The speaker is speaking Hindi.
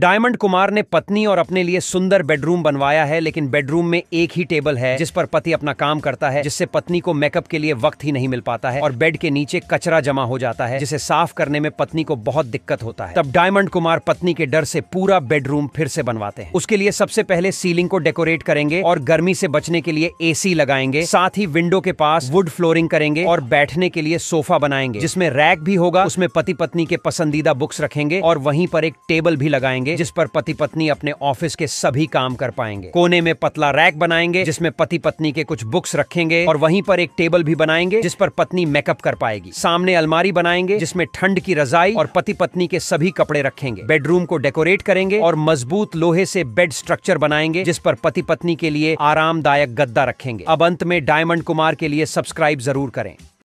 डायमंड कुमार ने पत्नी और अपने लिए सुंदर बेडरूम बनवाया है लेकिन बेडरूम में एक ही टेबल है जिस पर पति अपना काम करता है जिससे पत्नी को मेकअप के लिए वक्त ही नहीं मिल पाता है और बेड के नीचे कचरा जमा हो जाता है जिसे साफ करने में पत्नी को बहुत दिक्कत होता है तब डायमंड कुमार पत्नी के डर से पूरा बेडरूम फिर से बनवाते हैं उसके लिए सबसे पहले सीलिंग को डेकोरेट करेंगे और गर्मी से बचने के लिए एसी लगाएंगे साथ ही विंडो के पास वुड फ्लोरिंग करेंगे और बैठने के लिए सोफा बनाएंगे जिसमें रैक भी होगा उसमें पति पत्नी के पसंदीदा बुक्स रखेंगे और वहीं पर एक टेबल भी लगाएंगे बनाएंगे जिस पर पति पत्नी अपने ऑफिस के सभी काम कर पाएंगे कोने में पतला रैक बनाएंगे जिसमें पति पत्नी के कुछ बुक्स रखेंगे और वहीं पर एक टेबल भी बनाएंगे जिस पर पत्नी मेकअप कर पाएगी सामने अलमारी बनाएंगे जिसमें ठंड की रजाई और पति पत्नी के सभी कपड़े रखेंगे बेडरूम को डेकोरेट करेंगे और मजबूत लोहे से बेड स्ट्रक्चर बनाएंगे जिस पर पति पत्नी के लिए आरामदायक गद्दा रखेंगे अब अंत में डायमंड कुमार के लिए सब्सक्राइब जरूर करें